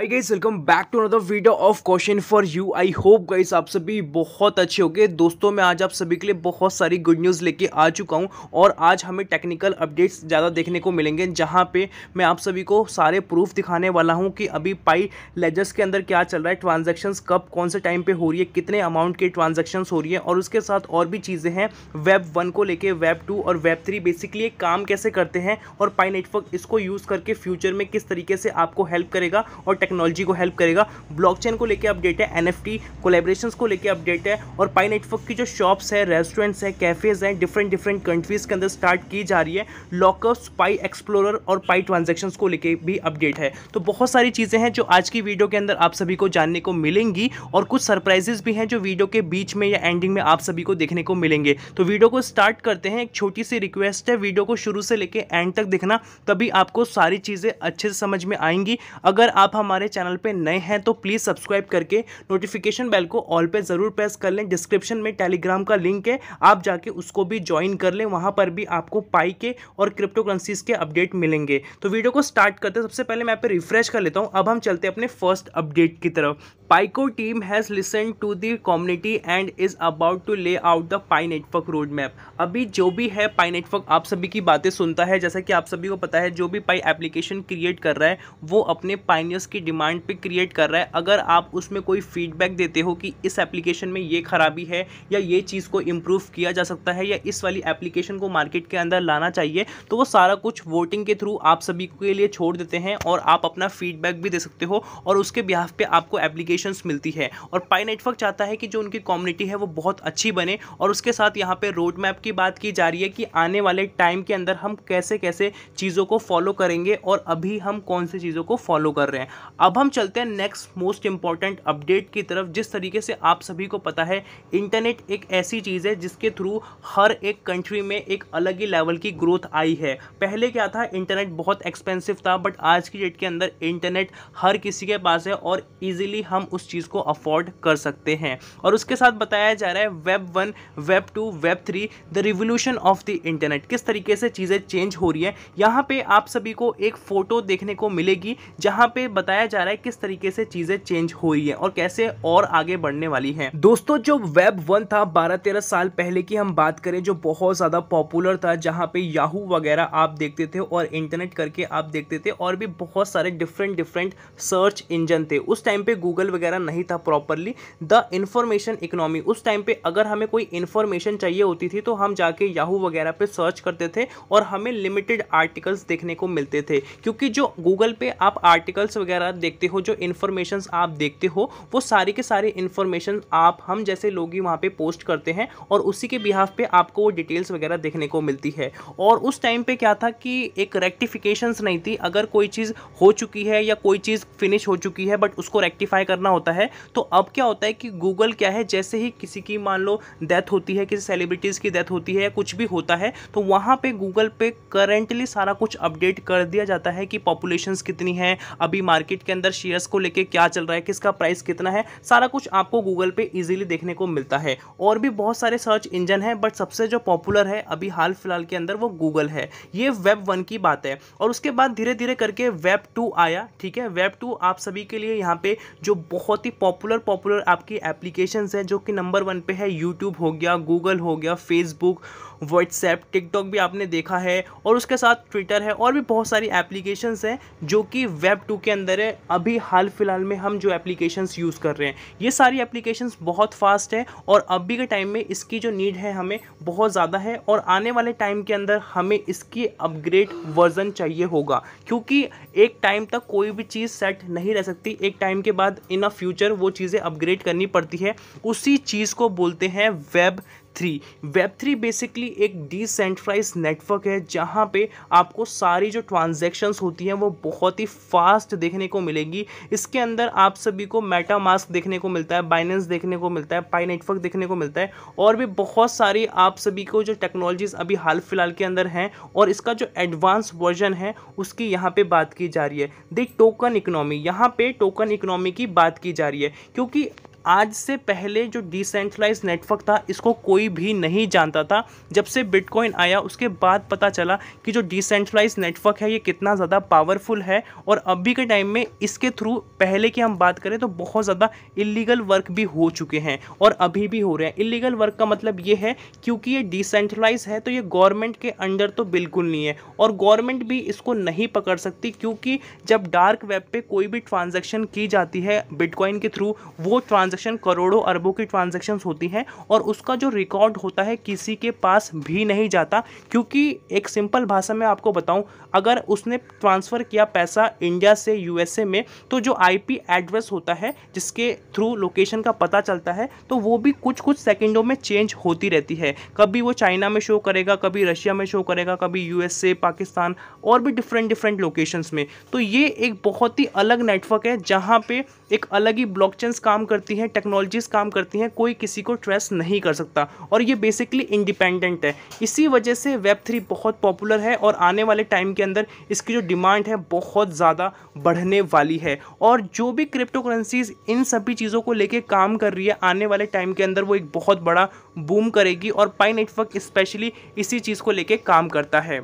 I guys welcome back to another video of question for you I hope guys आप सभी बहुत अच्छे होंगे दोस्तों मैं आज आप सभी के लिए बहुत सारी गुड न्यूज़ लेके आ चुका हूँ और आज हमें टेक्निकल अपडेट्स ज़्यादा देखने को मिलेंगे जहाँ पे मैं आप सभी को सारे प्रूफ दिखाने वाला हूँ कि अभी पाई लेजर्स के अंदर क्या चल रहा है ट्रांजेक्शन कब कौन से टाइम पर हो रही है कितने अमाउंट के ट्रांजेक्शन हो रही है और उसके साथ और भी चीज़ें हैं वेब वन को लेकर वेब टू और वेब थ्री बेसिकली काम कैसे करते हैं और पाई नेटवर्क इसको यूज़ करके फ्यूचर में किस तरीके से आपको हेल्प करेगा और टेक्नोलॉजी को हेल्प करेगा ब्लॉकचेन को लेकर अपडेट है एनएफटी कोलेब्रेशंस को लेकर अपडेट है और पाई नेटवर्क की जो शॉप्स है रेस्टोरेंट्स है कैफेज़ हैं डिफरेंट डिफरेंट कंट्रीज़ के अंदर स्टार्ट की जा रही है लॉकअप्स पाई एक्सप्लोरर और पाई ट्रांजेक्शन को लेकर भी अपडेट है तो बहुत सारी चीज़ें हैं जो आज की वीडियो के अंदर आप सभी को जानने को मिलेंगी और कुछ सरप्राइजेज भी हैं जो वीडियो के बीच में या एंडिंग में आप सभी को देखने को मिलेंगे तो वीडियो को स्टार्ट करते हैं एक छोटी सी रिक्वेस्ट है वीडियो को शुरू से लेकर एंड तक देखना तभी आपको सारी चीज़ें अच्छे से समझ में आएंगी अगर आप हमारे हमारे चैनल पे नए हैं तो प्लीज़ सब्सक्राइब करके नोटिफिकेशन बेल को ऑल पे ज़रूर प्रेस कर लें डिस्क्रिप्शन में टेलीग्राम का लिंक है आप जाके उसको भी ज्वाइन कर लें वहाँ पर भी आपको पाई के और क्रिप्टो करेंसीज के अपडेट मिलेंगे तो वीडियो को स्टार्ट करते हैं सबसे पहले मैं आप रिफ्रेश कर लेता हूँ अब हम चलते हैं अपने फर्स्ट अपडेट की तरफ Pi Core team has listen to the community and is about to lay out the Pi network road map अभी जो भी है पाई नेटवर्क आप सभी की बातें सुनता है जैसा कि आप सभी को पता है जो भी पाई एप्लीकेशन क्रिएट कर रहा है वो अपने पाइनियर्स की की डिमांड पे क्रिएट कर रहा है अगर आप उसमें कोई फीडबैक देते हो कि इस एप्लीकेशन में ये खराबी है या ये चीज़ को इम्प्रूव किया जा सकता है या इस वाली एप्लीकेशन को मार्केट के अंदर लाना चाहिए तो वो सारा कुछ वोटिंग के थ्रू आप सभी के लिए छोड़ देते हैं और आप अपना फीडबैक भी दे सकते हो और उसके बिहाफ पर आपको एप्लीकेशन मिलती है और पाई नेटवर्क चाहता है कि जो उनकी कम्युनिटी है वो बहुत अच्छी बने और उसके साथ यहाँ पर रोड मैप की बात की जा रही है कि आने वाले टाइम के अंदर हम कैसे कैसे चीज़ों को फॉलो करेंगे और अभी हम कौन सी चीज़ों को फॉलो कर रहे हैं अब हम चलते हैं नेक्स्ट मोस्ट इंपॉर्टेंट अपडेट की तरफ जिस तरीके से आप सभी को पता है इंटरनेट एक ऐसी चीज़ है जिसके थ्रू हर एक कंट्री में एक अलग ही लेवल की ग्रोथ आई है पहले क्या था इंटरनेट बहुत एक्सपेंसिव था बट आज की डेट के अंदर इंटरनेट हर किसी के पास है और ईजिली हम उस चीज़ को अफोर्ड कर सकते हैं और उसके साथ बताया जा रहा है web one web two web three the revolution of the internet किस तरीके से चीज़ें चेंज हो रही है यहाँ पर आप सभी को एक फ़ोटो देखने को मिलेगी जहाँ पर बताया बताया जा रहा है किस तरीके से चीजें चेंज हो रही है और कैसे और आगे बढ़ने वाली है दोस्तों जो वेब वन था बारह तेरह साल पहले की हम बात करें जो बहुत ज्यादा पॉपुलर था जहाँ पे याहू वगैरह आप देखते थे और इंटरनेट करके आप देखते थे और भी बहुत सारे डिफरेंट डिफरेंट सर्च इंजन थे उस टाइम पे गूगल वगैरह नहीं था प्रॉपरली द इन्फॉर्मेशन इकोनॉमी उस टाइम पे अगर हमें कोई इन्फॉर्मेशन चाहिए होती थी तो हम जाके याहू वगैरह पे सर्च करते थे और हमें लिमिटेड आर्टिकल्स देखने को मिलते थे क्योंकि जो गूगल पे आप आर्टिकल्स वगैरह साथ देखते हो जो इन्फॉर्मेशन आप देखते हो वो सारी के सारी इन्फॉर्मेशन आप हम जैसे लोग ही वहाँ पर पोस्ट करते हैं और उसी के बिहाफ पे आपको वो डिटेल्स वगैरह देखने को मिलती है और उस टाइम पे क्या था कि एक रेक्टिफिकेशंस नहीं थी अगर कोई चीज़ हो चुकी है या कोई चीज़ फिनिश हो चुकी है बट उसको रेक्टिफाई करना होता है तो अब क्या होता है कि गूगल क्या है जैसे ही किसी की मान लो डेथ होती है किसी सेलिब्रिटीज़ की डेथ होती है या कुछ भी होता है तो वहाँ पे गूगल पे करेंटली सारा कुछ अपडेट कर दिया जाता है कि पॉपुलेशन कितनी है अभी मार्केट मार्केट के अंदर शेयर्स को लेके क्या चल रहा है किसका प्राइस कितना है सारा कुछ आपको गूगल पे इजीली देखने को मिलता है और भी बहुत सारे सर्च इंजन हैं बट सबसे जो पॉपुलर है अभी हाल फिलहाल के अंदर वो गूगल है ये वेब वन की बात है और उसके बाद धीरे धीरे करके वेब टू आया ठीक है वेब टू आप सभी के लिए यहाँ पे जो बहुत ही पॉपुलर पॉपुलर आपकी एप्लीकेशन है जो कि नंबर वन पे है यूट्यूब हो गया गूगल हो गया फेसबुक व्हाट्सएप टिकटॉक भी आपने देखा है और उसके साथ ट्विटर है और भी बहुत सारी एप्लीकेशंस हैं जो कि वेब टू के अंदर है अभी हाल फिलहाल में हम जो एप्लीकेशंस यूज़ कर रहे हैं ये सारी एप्लीकेशंस बहुत फास्ट है और अभी के टाइम में इसकी जो नीड है हमें बहुत ज़्यादा है और आने वाले टाइम के अंदर हमें इसकी अपग्रेड वर्जन चाहिए होगा क्योंकि एक टाइम तक कोई भी चीज़ सेट नहीं रह सकती एक टाइम के बाद इन अ फ्यूचर वो चीज़ें अपग्रेड करनी पड़ती है उसी चीज़ को बोलते हैं web three web three basically एक डिसेंट्राइज नेटवर्क है जहाँ पे आपको सारी जो ट्रांजेक्शन्स होती हैं वो बहुत ही फास्ट देखने को मिलेगी इसके अंदर आप सभी को मेटा मास्क देखने को मिलता है बाइनेंस देखने को मिलता है पाई नेटवर्क देखने को मिलता है और भी बहुत सारी आप सभी को जो टेक्नोलॉजीज़ अभी हाल फिलहाल के अंदर हैं और इसका जो एडवांस वर्जन है उसकी यहाँ पर बात की जा रही है दी टोकन इकनॉमी यहाँ पर टोकन इकनॉमी की बात की जा रही है क्योंकि आज से पहले जो डिसेंट्रलाइज नेटवर्क था इसको कोई भी नहीं जानता था जब से बिटकॉइन आया उसके बाद पता चला कि जो डिसेंट्रलाइज नेटवर्क है ये कितना ज़्यादा पावरफुल है और अभी के टाइम में इसके थ्रू पहले की हम बात करें तो बहुत ज़्यादा इलीगल वर्क भी हो चुके हैं और अभी भी हो रहे हैं इलीगल वर्क का मतलब ये है क्योंकि ये डिसेंट्रलाइज है तो ये गवर्नमेंट के अंडर तो बिल्कुल नहीं है और गवर्नमेंट भी इसको नहीं पकड़ सकती क्योंकि जब डार्क वेब पर कोई भी ट्रांजेक्शन की जाती है बिटकॉइन के थ्रू वो ट्रांजेक्शन ट्रांजेक्शन करोड़ों अरबों की ट्रांजेक्शन होती हैं और उसका जो रिकॉर्ड होता है किसी के पास भी नहीं जाता क्योंकि एक सिंपल भाषा में आपको बताऊं अगर उसने ट्रांसफ़र किया पैसा इंडिया से यूएसए में तो जो आई एड्रेस होता है जिसके थ्रू लोकेशन का पता चलता है तो वो भी कुछ कुछ सेकेंडों में चेंज होती रहती है कभी वो चाइना में शो करेगा कभी रशिया में शो करेगा कभी यूएसए पाकिस्तान और भी डिफरेंट डिफरेंट लोकेशंस में तो ये एक बहुत ही अलग नेटवर्क है जहाँ पे एक अलग ही ब्लॉकचेन्स काम करती है हैं टेक्नोलॉजीज काम करती हैं कोई किसी को ट्रेस नहीं कर सकता और ये बेसिकली इंडिपेंडेंट है इसी वजह से वेब थ्री बहुत पॉपुलर है और आने वाले टाइम के अंदर इसकी जो डिमांड है बहुत ज़्यादा बढ़ने वाली है और जो भी क्रिप्टो करेंसीज इन सभी चीज़ों को लेकर काम कर रही है आने वाले टाइम के अंदर वो एक बहुत बड़ा बूम करेगी और पाई नेटवर्क स्पेशली इसी चीज़ को लेकर काम करता है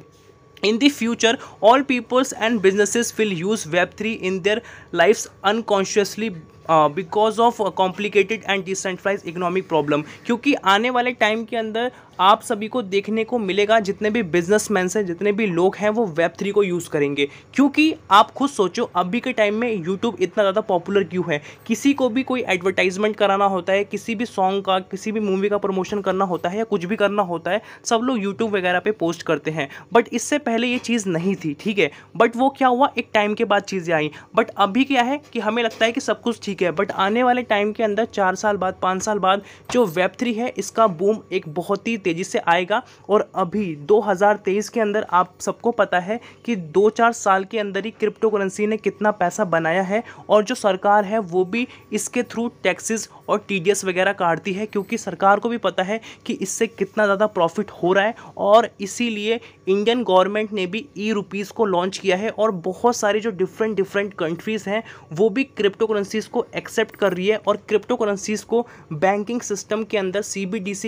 in the future all peoples and businesses will use web three in their lifes unconsciously because of complicated and decentralise economic problem क्योंकि आने वाले टाइम के अंदर आप सभी को देखने को मिलेगा जितने भी बिजनेस हैं जितने भी लोग हैं वो वेब थ्री को यूज़ करेंगे क्योंकि आप खुद सोचो अभी के टाइम में यूट्यूब इतना ज़्यादा पॉपुलर क्यों है किसी को भी कोई एडवर्टाइजमेंट कराना होता है किसी भी सॉन्ग का किसी भी मूवी का प्रमोशन करना होता है या कुछ भी करना होता है सब लोग यूट्यूब वगैरह पर पोस्ट करते हैं बट इससे पहले ये चीज़ नहीं थी ठीक है बट वो क्या हुआ एक टाइम के बाद चीज़ें आई बट अभी क्या है कि हमें लगता है कि सब कुछ ठीक है बट आने वाले टाइम के अंदर चार साल बाद पाँच साल बाद जो वेब थ्री है इसका बूम एक बहुत ही तेज़ी से आएगा और अभी 2023 के अंदर आप सबको पता है कि दो चार साल के अंदर ही क्रिप्टो करेंसी ने कितना पैसा बनाया है और जो सरकार है वो भी इसके थ्रू टैक्सेस और टी वगैरह काटती है क्योंकि सरकार को भी पता है कि इससे कितना ज़्यादा प्रॉफिट हो रहा है और इसीलिए इंडियन गवर्नमेंट ने भी ई रुपीज़ को लॉन्च किया है और बहुत सारी जो डिफरेंट डिफरेंट कंट्रीज़ हैं वो भी क्रिप्टो करेंसीज़ को एक्सेप्ट कर रही है और क्रिप्टो करेंसीज़ को बैंकिंग सिस्टम के अंदर सी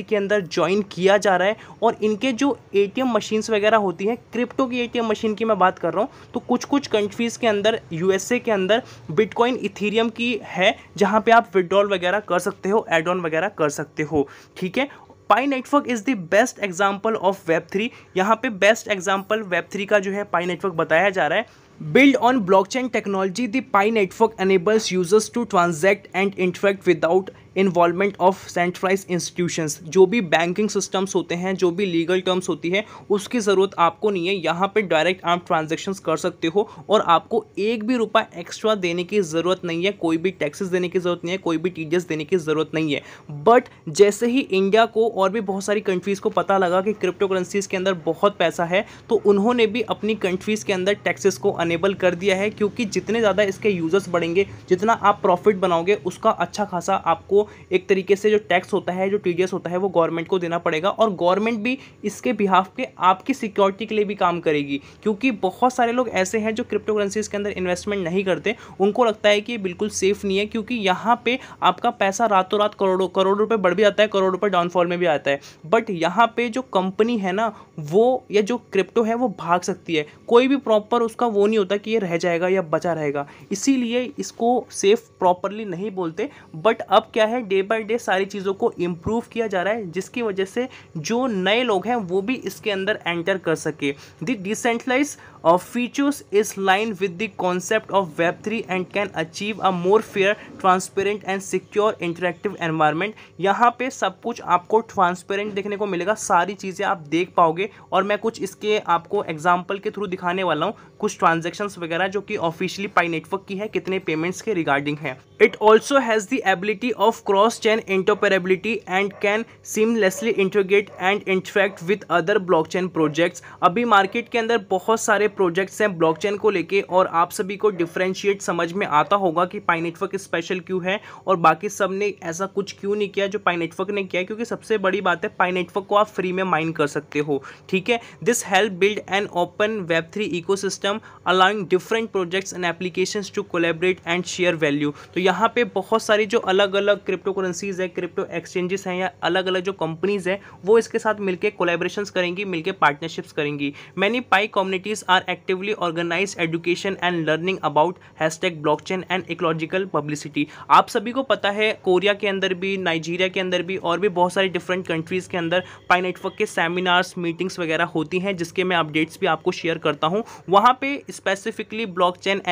के अंदर ज्वाइन किया दिया जा रहा है और इनके जो एटीएम मशीन्स वगैरह होती हैं क्रिप्टो की एटीएम मशीन की मैं बात कर रहा हूँ तो कुछ कुछ कंट्रीज़ के अंदर यूएसए के अंदर बिटकॉइन इथीरियम की है जहाँ पर आप विड्रॉल वगैरह कर सकते हो एड ऑन वगैरह कर सकते हो ठीक है Pi network is the best example of web three यहाँ पे बेस्ट एग्जाम्पल वेब थ्री का जो है पाई नेटवर्क बताया जा रहा है build on blockchain technology the Pi network enables users to transact and interact without involvement of centralise institutions जो भी बैंकिंग सिस्टम्स होते हैं जो भी लीगल टर्म्स होती है उसकी ज़रूरत आपको नहीं है यहाँ पे डायरेक्ट आप ट्रांजेक्शन कर सकते हो और आपको एक भी रुपये एक्स्ट्रा देने की ज़रूरत नहीं है कोई भी टैक्सेस देने की ज़रूरत नहीं है कोई भी टी देने की ज़रूरत नहीं है बट जैसे ही इंडिया को और भी बहुत सारी कंट्रीज़ को पता लगा कि क्रिप्टो करेंसीज़ के अंदर बहुत पैसा है तो उन्होंने भी अपनी कंट्रीज़ के अंदर टैक्सेस को अनेबल कर दिया है क्योंकि जितने ज़्यादा इसके यूज़र्स बढ़ेंगे जितना आप प्रॉफिट बनाओगे उसका अच्छा खासा आपको एक तरीके से जो टैक्स होता है जो टी होता है वो गवर्नमेंट को देना पड़ेगा और गवर्नमेंट भी इसके बिहाफ पे आपकी सिक्योरिटी के लिए भी काम करेगी क्योंकि बहुत सारे लोग ऐसे हैं जो क्रिप्टो करेंसीज के अंदर इन्वेस्टमेंट नहीं करते उनको लगता है कि ये बिल्कुल सेफ नहीं है क्योंकि यहाँ पे आपका पैसा रातों रात करोड़ों करोड़ रुपये बढ़ भी आता है करोड़ रुपये डाउनफॉल में भी आता है बट यहाँ पे जो कंपनी है ना वो या जो क्रिप्टो है वो भाग सकती है कोई भी प्रॉपर उसका वो नहीं होता कि ये रह जाएगा या बचा रहेगा इसीलिए इसको सेफ प्रॉपरली नहीं बोलते बट अब क्या है है डे बाय डे सारी चीज़ों को इम्प्रूव किया जा रहा है जिसकी वजह से जो नए लोग हैं वो भी इसके अंदर एंटर कर सके the decentralise features is line with the concept of web three and can achieve a more fair transparent and secure interactive environment यहाँ पे सब कुछ आपको ट्रांसपेरेंट देखने को मिलेगा सारी चीज़ें आप देख पाओगे और मैं कुछ इसके आपको एग्जाम्पल के थ्रू दिखाने वाला हूँ कुछ ट्रांजेक्शन वगैरह जो कि ऑफिशियली पाई नेटवर्क की है कितने पेमेंट्स के रिगार्डिंग है it also has the ability of cross chain interoperability and can seamlessly integrate and interact with other blockchain projects अभी मार्केट के अंदर बहुत सारे प्रोजेक्ट्स हैं ब्लॉकचेन को लेके और आप सभी को डिफ्रेंशिएट समझ में आता होगा कि पाई नेटवर्क स्पेशल क्यों है और बाकी सब ने ऐसा कुछ क्यों नहीं किया जो पाई नेटवर्क ने किया क्योंकि सबसे बड़ी बात है पाई नेटवर्क को आप फ्री में माइन कर सकते हो ठीक है this help build an open web three ecosystem allowing different projects and application to collaborate and share value तो यहाँ पे बहुत सारी जो अलग अलग क्रिप्टो करेंसीज है क्रिप्टो एक्सचेंजेस हैं या अलग अलग जो कंपनीज हैं वो इसके साथ मिलकर कोलेब्रेशन करेंगी मिलकर पार्टनरशिप्स करेंगी many Pi communities are actively organise education and learning about hashtag blockchain and ecological publicity आप सभी को पता है कोरिया के अंदर भी नाइजीरिया के अंदर भी और भी बहुत सारी डिफरेंट कंट्रीज़ के अंदर पाई नेटवर्क के सेमिनार्स मीटिंग्स वगैरह होती हैं जिसके मैं अपडेट्स भी आपको शेयर करता हूँ वहाँ पे स्पेसिफिकली ब्लॉक चेन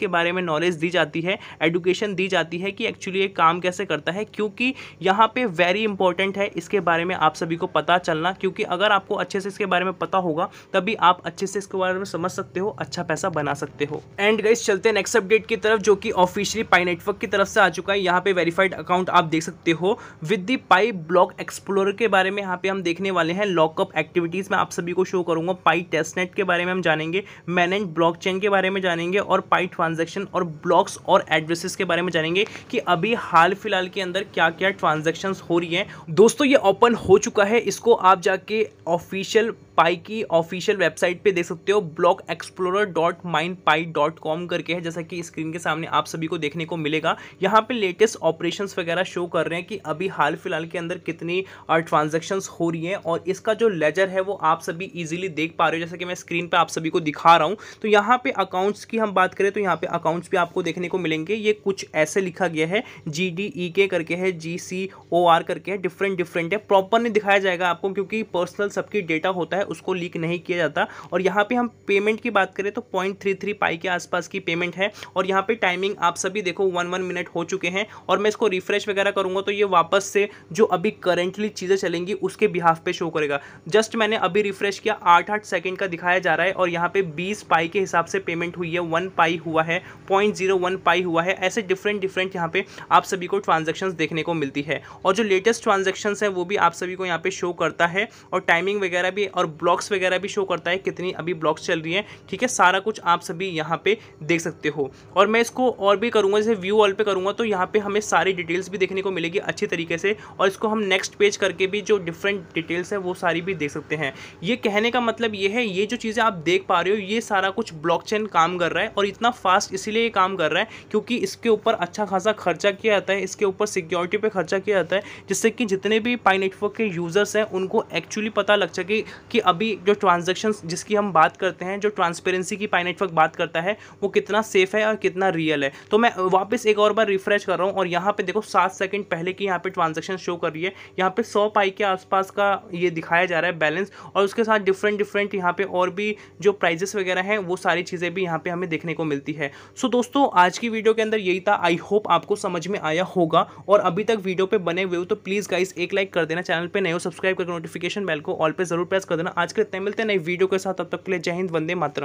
के बारे में नॉलेज दी जाती है एजुकेशन दी जाती है कि एक्चुअली ये काम कैसे करता करता है क्योंकि यहाँ पे वेरी इंपॉर्टेंट है इसके बारे में आप सभी को पता चलना क्योंकि अगर आपको अच्छे से इसके बारे में पता होगा तभी आप अच्छे से इसके बारे में समझ सकते हो अच्छा पैसा बना सकते हो एंड गाइस चलते हैं नेक्स्ट अपडेट की तरफ जो कि ऑफिशियली पाई नेटवर्क की तरफ से आ चुका है यहाँ पे वेरीफाइड अकाउंट आप देख सकते हो with the Pi block explorer के बारे में यहाँ पे हम देखने वाले हैं लॉकअप एक्टिविटीज़ में आप सभी को शो करूंगा पाई टेस्टनेट के बारे में हम जानेंगे मैनेज चेन के बारे में जानेंगे और पाई ट्रांजेक्शन और ब्लॉक्स और एड्रेसेस के बारे में जानेंगे कि अभी हाल फिलहाल के अंदर क्या क्या ट्रांजेक्शन हो रही हैं दोस्तों ये ओपन हो चुका है इसको आप जाके ऑफिशियल पाई की ऑफिशियल वेबसाइट पे देख सकते हो block explorer dot minepi dot com करके है जैसा कि स्क्रीन के सामने आप सभी को देखने को मिलेगा यहाँ पे लेटेस्ट ऑपरेशंस वगैरह शो कर रहे हैं कि अभी हाल फिलहाल के अंदर कितनी ट्रांजेक्शन्स हो रही हैं और इसका जो लेजर है वो आप सभी ईजिली देख पा रहे हो जैसा कि मैं स्क्रीन पर आप सभी को दिखा रहा हूँ तो यहाँ पे अकाउंट्स की हम बात करें तो यहाँ पर अकाउंट्स भी आपको देखने को मिलेंगे ये कुछ ऐसे लिखा गया है जी डी ई के करके है जी सी ओ आर करके है डिफरेंट डिफरेंट है प्रॉपर नहीं दिखाया जाएगा आपको क्योंकि पर्सनल सबकी डेटा होता है है उसको लीक नहीं किया जाता और यहाँ पे हम पेमेंट की बात करें तो पॉइंट थ्री थ्री पाई के आसपास की पेमेंट है और यहाँ पे टाइमिंग आप सभी देखो वन वन मिनट हो चुके हैं और मैं इसको रिफ्रेश वगैरह करूँगा तो ये वापस से जो अभी करेंटली चीज़ें चलेंगी उसके बिहाफ पे शो करेगा जस्ट मैंने अभी रिफ्रेश किया आठ आठ सेकेंड का दिखाया जा रहा है और यहाँ पर बीस पाई के हिसाब से पेमेंट हुई है वन पाई हुआ है पॉइंट पाई हुआ है ऐसे डिफरेंट डिफरेंट यहाँ पर आप सभी को ट्रांजेक्शन देखने को मिलती है और जो लेटेस्ट ट्रांजेक्शन है वो भी आप सभी को यहाँ पे शो करता है और टाइमिंग वगैरह भी और ब्लॉक्स वगैरह भी शो करता है कितनी अभी ब्लॉक्स चल रही हैं ठीक है सारा कुछ आप सभी यहाँ पे देख सकते हो और मैं इसको और भी करूँगा जैसे व्यू ऑल पे करूँगा तो यहाँ पे हमें सारी डिटेल्स भी देखने को मिलेगी अच्छे तरीके से और इसको हम नेक्स्ट पेज करके भी जो डिफरेंट डिटेल्स है वो सारी भी देख सकते हैं ये कहने का मतलब ये है ये जो चीज़ें आप देख पा रहे हो ये सारा कुछ ब्लॉक काम कर रहा है और इतना फास्ट इसीलिए काम कर रहा है क्योंकि इसके ऊपर अच्छा खासा खर्चा किया जाता है इसके ऊपर सिक्योरिटी पर खर्चा किया जाता है जिससे कि जितने भी पाई नेटवर्क के यूज़र्स हैं उनको एक्चुअली पता लग सके कि अभी जो ट्रांजेक्शन जिसकी हम बात करते हैं जो ट्रांसपेरेंसी की पाई नेटवर्क बात करता है वो कितना सेफ है और कितना रियल है तो मैं वापस एक और बार रिफ्रेश कर रहा हूँ और यहाँ पे देखो सात सेकंड पहले की यहाँ पे ट्रांजेक्शन शो कर रही है यहाँ पे सौ पाई के आसपास का ये दिखाया जा रहा है बैलेंस और उसके साथ डिफरेंट डिफरेंट यहाँ पे और भी जो प्राइजेस वगैरह हैं वो सारी चीज़ें भी यहाँ पे हमें देखने को मिलती है सो दोस्तों आज की वीडियो के अंदर यही था आई होप आपको समझ में आया होगा और अभी तक वीडियो पर बने हुए हो तो प्लीज़ गाइस एक लाइक कर देना चैनल पर नए हो सब्सक्राइब करके नोटिफिकेशन बेल को ऑल पर जरूर प्रेस कर देना आज के इतने मिलते हैं नई वीडियो के साथ अब तक के लिए जय हिंद वंदे मातरम